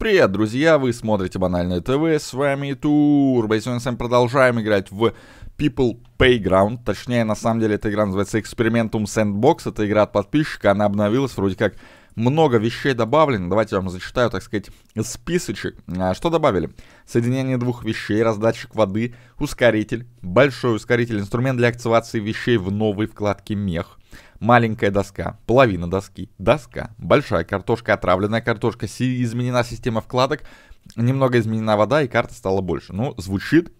Привет, друзья! Вы смотрите Банальное ТВ, с вами Тур. И сегодня с вами продолжаем играть в People Playground. Точнее, на самом деле, эта игра называется Experimentum Sandbox. Это игра от подписчика, она обновилась, вроде как много вещей добавлено. Давайте я вам зачитаю, так сказать, списочек. А, что добавили? Соединение двух вещей, раздатчик воды, ускоритель, большой ускоритель, инструмент для активации вещей в новой вкладке «Мех». Маленькая доска, половина доски, доска, большая картошка, отравленная картошка, изменена система вкладок, немного изменена вода и карта стала больше. Ну, звучит,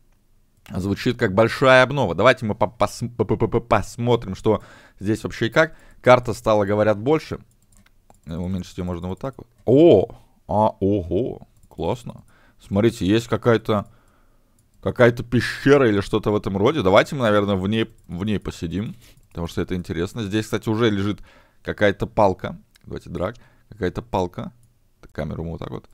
звучит как большая обнова. Давайте мы посмотрим, что здесь вообще и как. Карта стала, говорят, больше. Э, уменьшить ее можно вот так вот. О, а, ого, классно. Смотрите, есть какая-то какая-то пещера или что-то в этом роде. Давайте мы, наверное, в ней, в ней посидим потому что это интересно. Здесь, кстати, уже лежит какая-то палка. Давайте драк. Какая-то палка. Камеру мы вот так вот.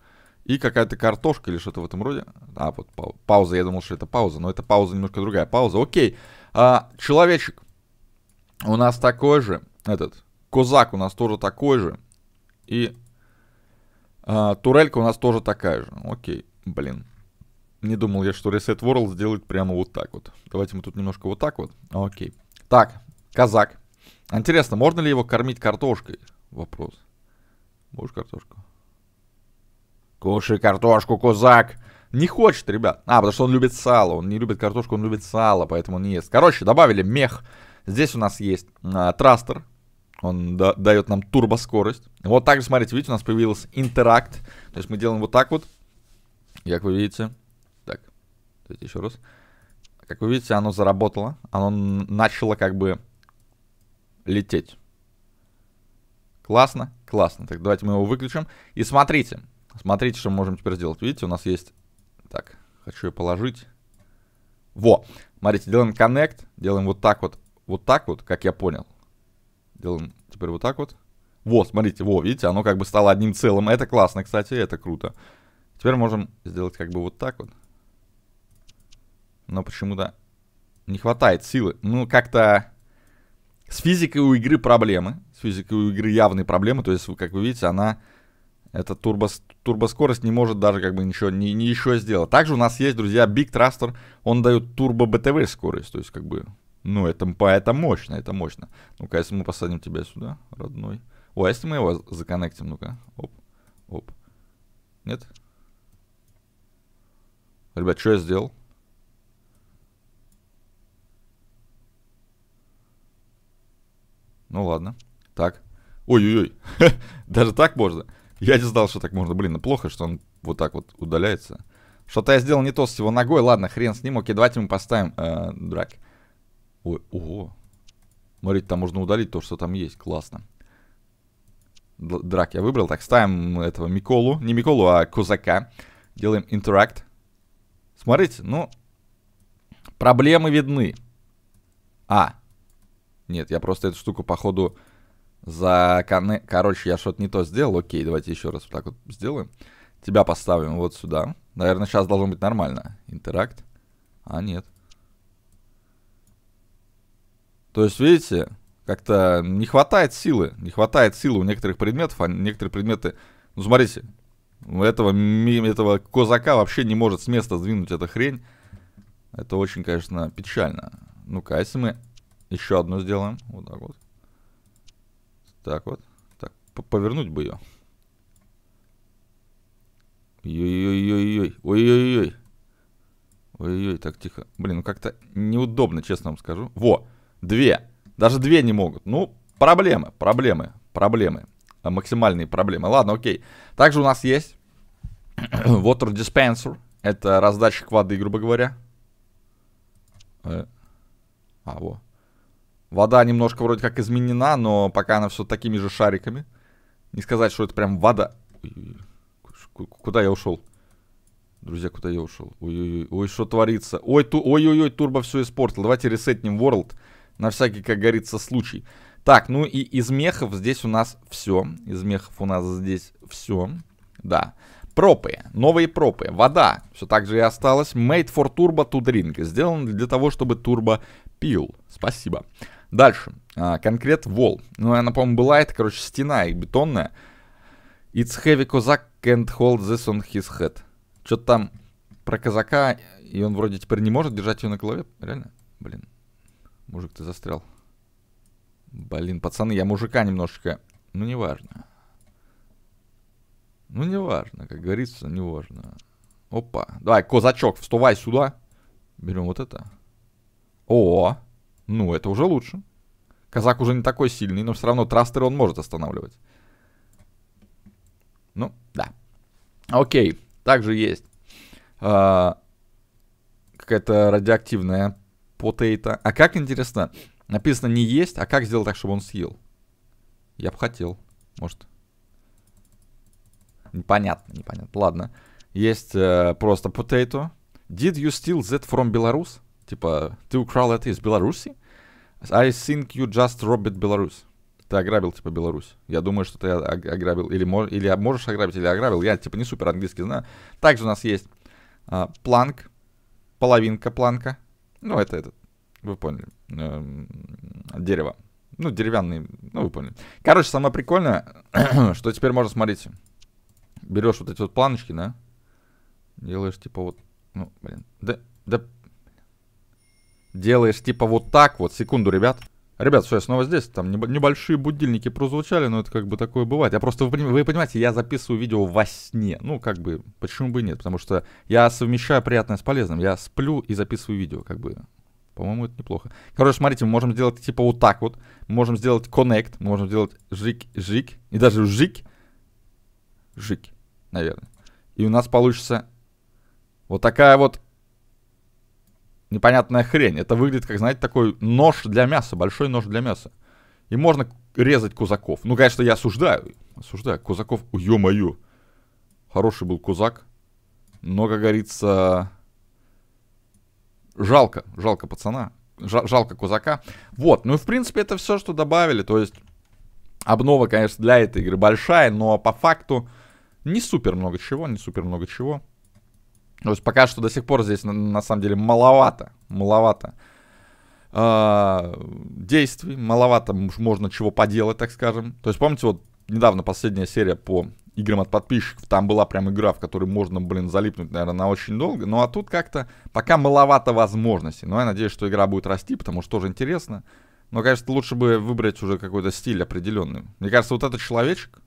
И какая-то картошка или что-то в этом роде. А, вот пауза. Я думал, что это пауза, но это пауза немножко другая. Пауза. Окей. А, человечек. У нас такой же. Этот. Козак у нас тоже такой же. И а, турелька у нас тоже такая же. Окей. Блин. Не думал я, что Reset World сделает прямо вот так вот. Давайте мы тут немножко вот так вот. Окей. Так, Казак. Интересно, можно ли его кормить картошкой? Вопрос. Будешь картошку? Кушай картошку, кузак! Не хочет, ребят. А, потому что он любит сало. Он не любит картошку, он любит сало, поэтому не ест. Короче, добавили мех. Здесь у нас есть а, трастер. Он да, дает нам турбоскорость. Вот также, смотрите, видите, у нас появился интеракт. То есть мы делаем вот так вот. Как вы видите. Так, давайте еще раз. Как вы видите, оно заработало. Оно начало как бы лететь. Классно, классно. Так, давайте мы его выключим. И смотрите, смотрите, что мы можем теперь сделать. Видите, у нас есть... Так, хочу ее положить. Во! Смотрите, делаем connect, делаем вот так вот, вот так вот, как я понял. Делаем теперь вот так вот. Во, смотрите, во, видите, оно как бы стало одним целым. Это классно, кстати, это круто. Теперь можем сделать как бы вот так вот. Но почему-то не хватает силы. Ну, как-то с физикой у игры проблемы. С физикой у игры явные проблемы. То есть, как вы видите, она... Эта турбо, турбоскорость не может даже как бы ничего, не, не еще сделать. Также у нас есть, друзья, Big Thruster. Он дает турбо БТВ скорость. То есть, как бы... Ну, это, это мощно, это мощно. Ну-ка, если мы посадим тебя сюда, родной. О, а если мы его законнектим, ну-ка. Оп, оп. Нет? Ребят, что я сделал? Ну ладно. Так. Ой-ой-ой. Даже так можно? Я не знал, что так можно. Блин, ну плохо, что он вот так вот удаляется. Что-то я сделал не то с его ногой. Ладно, хрен с ним. Окей, давайте мы поставим э, драк. Ой, ого. Смотрите, там можно удалить то, что там есть. Классно. Драк я выбрал. Так, ставим этого Миколу. Не Миколу, а Кузака. Делаем интеракт. Смотрите, ну... Проблемы видны. А, нет, я просто эту штуку, походу, за конне... Короче, я что-то не то сделал. Окей, давайте еще раз вот так вот сделаем. Тебя поставим вот сюда. Наверное, сейчас должно быть нормально. Интеракт. А, нет. То есть, видите, как-то не хватает силы. Не хватает силы у некоторых предметов, а некоторые предметы... Ну, смотрите, у этого, этого козака вообще не может с места сдвинуть эта хрень. Это очень, конечно, печально. Ну-ка, а если мы еще одну сделаем. Вот так вот. Так вот. Так, повернуть бы ее. Ой-ой-ой-ой. Ой-ой-ой. Ой-ой, так тихо. Блин, ну как-то неудобно, честно вам скажу. Во, две. Даже две не могут. Ну, проблемы, проблемы, проблемы. А максимальные проблемы. Ладно, окей. Также у нас есть Water Dispenser. Это раздатчик воды, грубо говоря. Э. А, вот Вода немножко вроде как изменена, но пока она все такими же шариками. Не сказать, что это прям вода. Куда я ушел? Друзья, куда я ушел? Ой-ой-ой, ой, что творится? Ой, ту, ой ой турбо все испортил. Давайте ресетнем World на всякий, как говорится, случай. Так, ну и из мехов здесь у нас все. Из мехов у нас здесь все. Да. Пропы. Новые пропы. Вода. Все так же и осталось. Made for turbo to drink. Сделан для того, чтобы турбо пил. Спасибо. Дальше. А, конкрет вол. Ну, она, по-моему, была, это, короче, стена их бетонная. It's heavy Kozak can't hold this on his head. Что-то там про казака, и он вроде теперь не может держать ее на голове. Реально? Блин. Мужик, ты застрял. Блин, пацаны, я мужика немножечко... Ну, неважно. Ну, неважно, как говорится, неважно. Опа. Давай, казачок, вставай сюда. Берем вот это. О, ну, это уже лучше. Казак уже не такой сильный, но все равно трастер он может останавливать. Ну, да. Окей, также есть э, какая-то радиоактивная потейта. А как интересно, написано не есть, а как сделать так, чтобы он съел? Я бы хотел, может. Непонятно, непонятно. Ладно. Есть э, просто potato. Did you steal that from Belarus? Типа, ты украл это из Беларуси? I think you just robbed Belarus. Ты ограбил, типа, Беларусь. Я думаю, что ты ограбил. Или, или можешь ограбить, или ограбил. Я, типа, не супер английский знаю. Также у нас есть а, планк. Половинка планка. Ну, это этот. Вы поняли. Эм, дерево. Ну, деревянный. Ну, вы поняли. Короче, самое прикольное, что теперь можно, смотрите. Берешь вот эти вот планочки, да? Делаешь, типа, вот. Ну, блин. Да, да Делаешь типа вот так вот. Секунду, ребят. Ребят, все, я снова здесь. Там небольшие будильники прозвучали, но это как бы такое бывает. Я просто, вы, понимаете, я записываю видео во сне. Ну, как бы, почему бы и нет? Потому что я совмещаю приятное с полезным. Я сплю и записываю видео, как бы. По-моему, это неплохо. Короче, смотрите, мы можем сделать типа вот так вот. Мы можем сделать connect. Мы можем сделать жик-жик. И даже жик. Жик, наверное. И у нас получится вот такая вот непонятная хрень. Это выглядит как, знаете, такой нож для мяса, большой нож для мяса. И можно резать кузаков. Ну, конечно, я осуждаю. Осуждаю. Кузаков, ё-моё. Хороший был кузак. Но, как говорится, жалко. Жалко пацана. Жалко кузака. Вот. Ну, и, в принципе, это все, что добавили. То есть, обнова, конечно, для этой игры большая. Но, по факту, не супер много чего. Не супер много чего. Ну, то есть пока что до сих пор здесь на, на самом деле маловато, маловато э, действий, маловато можно чего поделать, так скажем. То есть помните, вот недавно последняя серия по играм от подписчиков, там была прям игра, в которой можно, блин, залипнуть, наверное, на очень долго. Ну а тут как-то пока маловато возможностей. Но я надеюсь, что игра будет расти, потому что тоже интересно. Но, конечно, лучше бы выбрать уже какой-то стиль определенный. Мне кажется, вот этот человечек,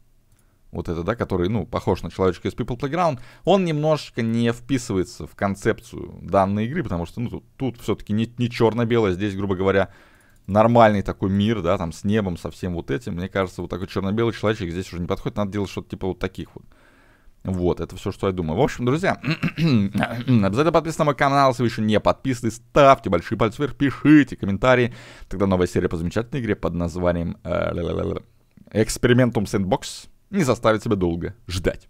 вот это, да, который, ну, похож на человечка из People Playground, он немножечко не вписывается в концепцию данной игры, потому что, ну, тут, тут все-таки не, не черно-белое, здесь, грубо говоря, нормальный такой мир, да, там, с небом, со всем вот этим. Мне кажется, вот такой черно-белый человечек здесь уже не подходит, надо делать что-то типа вот таких вот. Вот, это все, что я думаю. В общем, друзья, обязательно подписывайтесь на мой канал, если вы еще не подписаны, ставьте большие пальцы вверх, пишите комментарии. Тогда новая серия по замечательной игре под названием э, Экспериментум Сэндбокс не заставит себя долго ждать.